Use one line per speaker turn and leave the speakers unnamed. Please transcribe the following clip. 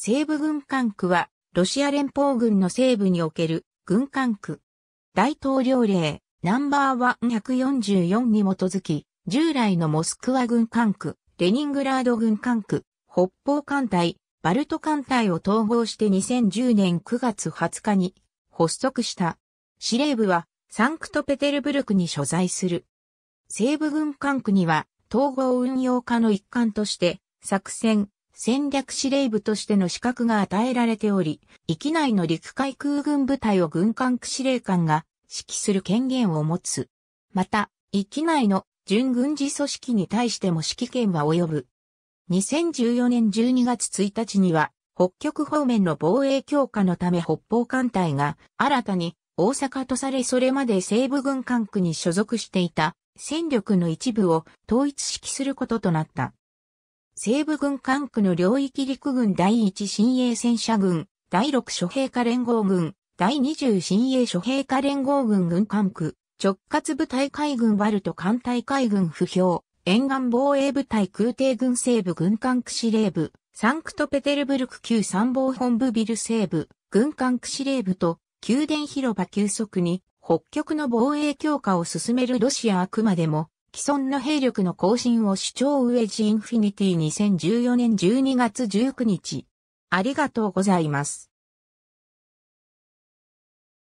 西部軍管区は、ロシア連邦軍の西部における軍管区。大統領令ナンバー144に基づき、従来のモスクワ軍管区、レニングラード軍管区、北方艦隊、バルト艦隊を統合して2010年9月20日に発足した。司令部はサンクトペテルブルクに所在する。西部軍管区には統合運用課の一環として作戦、戦略司令部としての資格が与えられており、域内の陸海空軍部隊を軍管区司令官が指揮する権限を持つ。また、域内の準軍事組織に対しても指揮権は及ぶ。2014年12月1日には、北極方面の防衛強化のため北方艦隊が新たに大阪とされそれまで西部軍管区に所属していた戦力の一部を統一指揮することとなった。西部軍管区の領域陸軍第1新鋭戦車軍、第6諸兵科連合軍、第20新鋭諸兵科連合軍軍管区、直轄部隊海軍バルト艦隊海軍不評、沿岸防衛部隊空挺軍西部軍管区司令部、サンクトペテルブルク旧参謀本部ビル西部、軍管区司令部と宮殿広場急速に北極の防衛強化を進めるロシアあくまでも既存の兵力の更新を主張ウエジインフィニティ2014年12月19日。ありがとうございます。